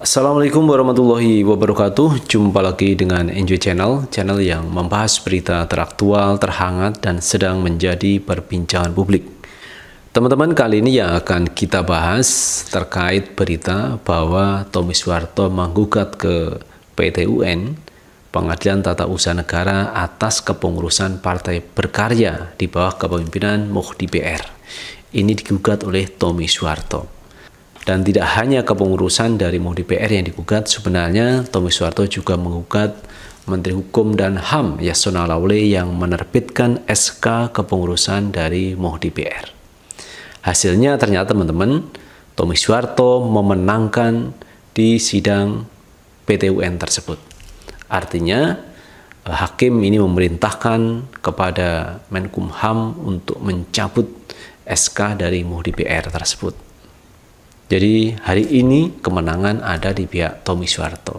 Assalamualaikum warahmatullahi wabarakatuh Jumpa lagi dengan Enjoy Channel Channel yang membahas berita teraktual, terhangat, dan sedang menjadi perbincangan publik Teman-teman kali ini yang akan kita bahas terkait berita bahwa Tommy Suwarto menggugat ke PTUN. Pengadilan Tata Usaha Negara atas kepengurusan Partai Berkarya di bawah kepemimpinan Mohdi Pr. Ini digugat oleh Tommy Suwarto. Dan tidak hanya kepengurusan dari Mohdi Pr yang digugat, sebenarnya Tommy Suwarto juga menggugat Menteri Hukum dan HAM Yasona Lawle yang menerbitkan SK kepengurusan dari Mohdi Pr. Hasilnya ternyata teman-teman, Tommy Suwarto memenangkan di sidang PTUN tersebut. Artinya eh, hakim ini memerintahkan kepada Menkumham untuk mencabut SK dari Muhdi PR tersebut. Jadi hari ini kemenangan ada di pihak Tommy Soeharto.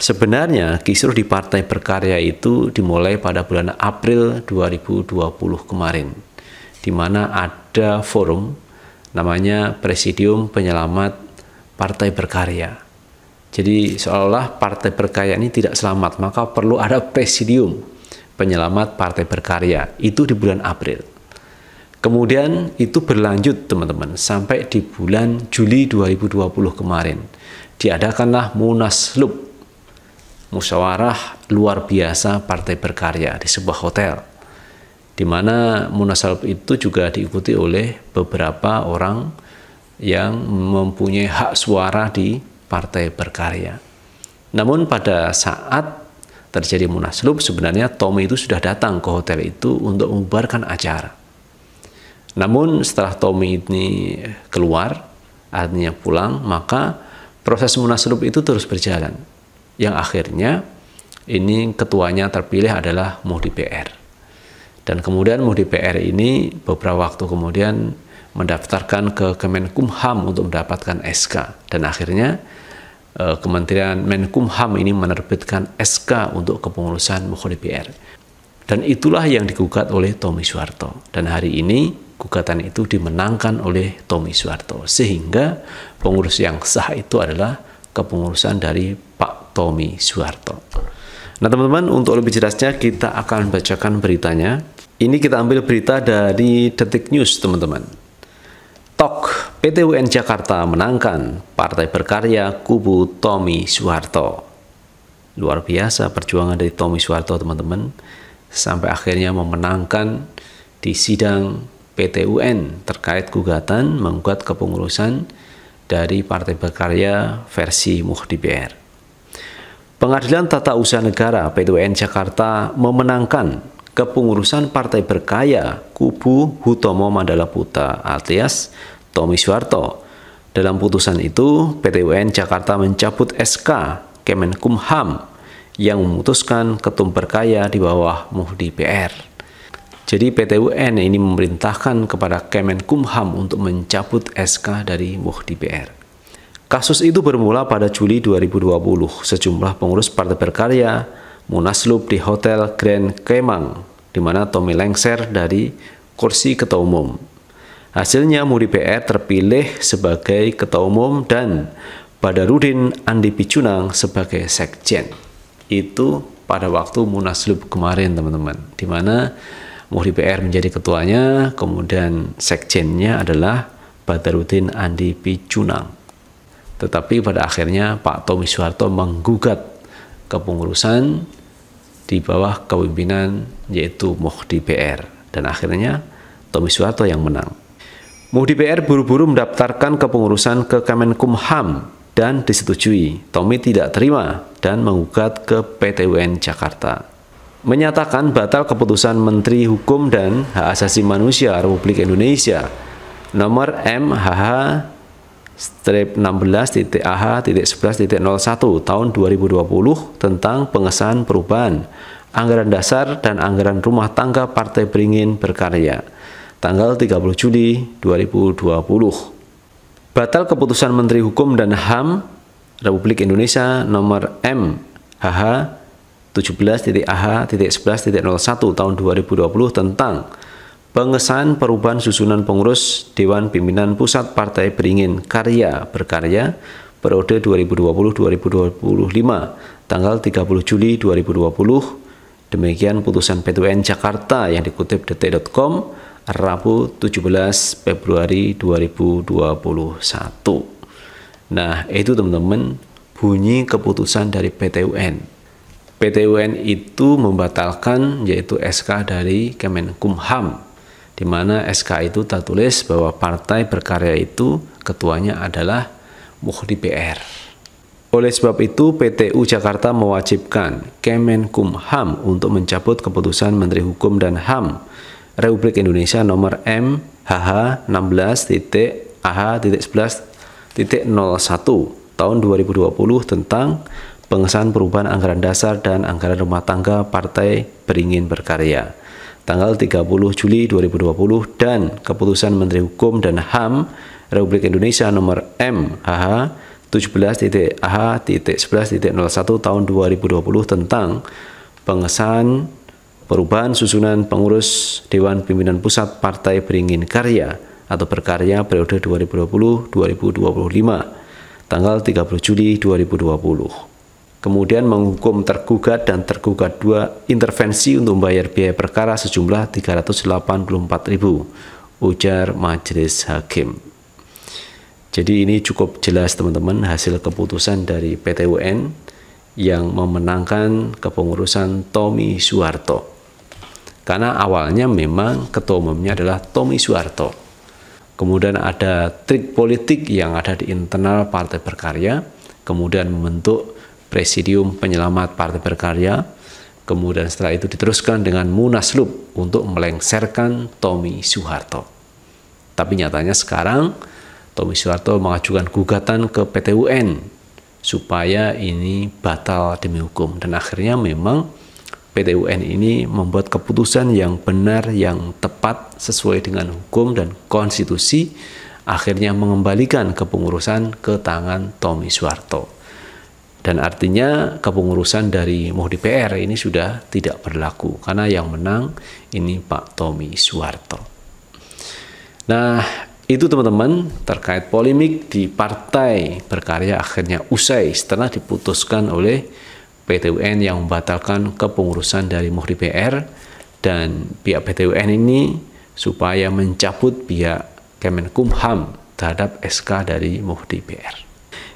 Sebenarnya kisruh di Partai Berkarya itu dimulai pada bulan April 2020 kemarin, di mana ada forum namanya Presidium Penyelamat Partai Berkarya jadi seolah olah partai berkarya ini tidak selamat, maka perlu ada presidium penyelamat partai berkarya. Itu di bulan April. Kemudian itu berlanjut teman-teman sampai di bulan Juli 2020 kemarin. Diadakanlah Munaslub musyawarah luar biasa partai berkarya di sebuah hotel. Di mana Munaslub itu juga diikuti oleh beberapa orang yang mempunyai hak suara di partai berkarya. Namun pada saat terjadi munaslub, sebenarnya Tommy itu sudah datang ke hotel itu untuk membubarkan acara. Namun setelah Tommy ini keluar, artinya pulang, maka proses munaslub itu terus berjalan. Yang akhirnya ini ketuanya terpilih adalah Muhdi PR. Dan kemudian Muhdi PR ini beberapa waktu kemudian mendaftarkan ke Kemenkumham untuk mendapatkan SK dan akhirnya eh, Kementerian Menkumham ini menerbitkan SK untuk kepengurusan Mukholi PR. Dan itulah yang digugat oleh Tommy Soeharto. Dan hari ini gugatan itu dimenangkan oleh Tommy Soeharto. Sehingga pengurus yang sah itu adalah kepengurusan dari Pak Tommy Soeharto. Nah teman-teman untuk lebih jelasnya kita akan bacakan beritanya. Ini kita ambil berita dari Detik News teman-teman. Tok PT UN Jakarta menangkan Partai Berkarya kubu Tommy Soeharto. Luar biasa perjuangan dari Tommy Soeharto teman-teman sampai akhirnya memenangkan di sidang PT UN terkait gugatan menggugat kepengurusan dari Partai Berkarya versi BR Pengadilan Tata Usaha Negara PT UN Jakarta memenangkan kepengurusan Partai Berkaya kubu Hutomo Mandala Puta alias Tommy Soeharto. Dalam putusan itu, PT UN Jakarta mencabut SK Kemenkumham yang memutuskan ketum berkaya di bawah Muhdi PR. Jadi PT UN ini memerintahkan kepada Kemenkumham untuk mencabut SK dari Muhdi PR. Kasus itu bermula pada Juli 2020. Sejumlah pengurus Partai Berkarya munaslub di Hotel Grand Kemang, di mana Tommy lengser dari kursi ketua umum. Hasilnya Muri PR terpilih sebagai ketua umum dan Badarudin Andi Picunang sebagai sekjen. Itu pada waktu munaslub kemarin teman-teman, di mana Muri PR menjadi ketuanya, kemudian sekjennya adalah Badarudin Andi Picunang. Tetapi pada akhirnya Pak Tommy Soeharto menggugat kepengurusan di bawah kepemimpinan yaitu Mohdi PR dan akhirnya Tommy Soeharto yang menang. Mohdi PR buru-buru mendaftarkan kepengurusan ke Kemenkumham dan disetujui. Tommy tidak terima dan menggugat ke PTWN Jakarta. Menyatakan batal keputusan Menteri Hukum dan Hak Asasi Manusia Republik Indonesia nomor MHH strip 16.ah.11.01 tahun 2020 tentang pengesahan perubahan anggaran dasar dan anggaran rumah tangga Partai Beringin Berkarya tanggal 30 Juli 2020. Batal keputusan Menteri Hukum dan HAM Republik Indonesia nomor M HH 17.ah.11.01 tahun 2020 tentang Pengesahan perubahan susunan pengurus Dewan Pimpinan Pusat Partai Beringin Karya Berkarya periode 2020-2025 tanggal 30 Juli 2020. Demikian putusan ptun Jakarta yang dikutip detik.com Rabu 17 Februari 2021. Nah, itu teman-teman bunyi keputusan dari PTUN. PTUN itu membatalkan yaitu SK dari Kemenkumham di mana SK itu tertulis bahwa partai berkarya itu ketuanya adalah Muhdi PR. Oleh sebab itu, PTU Jakarta mewajibkan Kemenkumham untuk mencabut keputusan Menteri Hukum dan HAM Republik Indonesia nomor M HH tahun 2020 tentang pengesahan perubahan anggaran dasar dan anggaran rumah tangga Partai Beringin Berkarya tanggal 30 Juli 2020 dan keputusan Menteri Hukum dan HAM Republik Indonesia nomor MHH 17.AH.11.01 tahun 2020 tentang pengesahan perubahan susunan pengurus Dewan Pimpinan Pusat Partai Beringin Karya atau Berkarya periode 2020-2025 tanggal 30 Juli 2020 kemudian menghukum tergugat dan tergugat dua intervensi untuk membayar biaya perkara sejumlah 384.000 ujar majelis hakim. Jadi ini cukup jelas teman-teman hasil keputusan dari ptun yang memenangkan kepengurusan Tommy Suharto. Karena awalnya memang ketua umumnya adalah Tommy Suharto. Kemudian ada trik politik yang ada di internal Partai Berkarya, kemudian membentuk Presidium Penyelamat Partai Berkarya, kemudian setelah itu diteruskan dengan Munaslub untuk melengsarkan Tommy Soeharto. Tapi nyatanya sekarang Tommy Soeharto mengajukan gugatan ke PTUN supaya ini batal demi hukum dan akhirnya memang PTUN ini membuat keputusan yang benar yang tepat sesuai dengan hukum dan konstitusi akhirnya mengembalikan kepengurusan ke tangan Tommy Soeharto dan artinya kepengurusan dari Muhdi PR ini sudah tidak berlaku karena yang menang ini Pak Tommy Suwarto. Nah, itu teman-teman terkait polemik di Partai Berkarya akhirnya usai setelah diputuskan oleh PTUN yang membatalkan kepengurusan dari Muhdi PR dan pihak PTUN ini supaya mencabut pihak Kemenkumham terhadap SK dari Muhdi PR.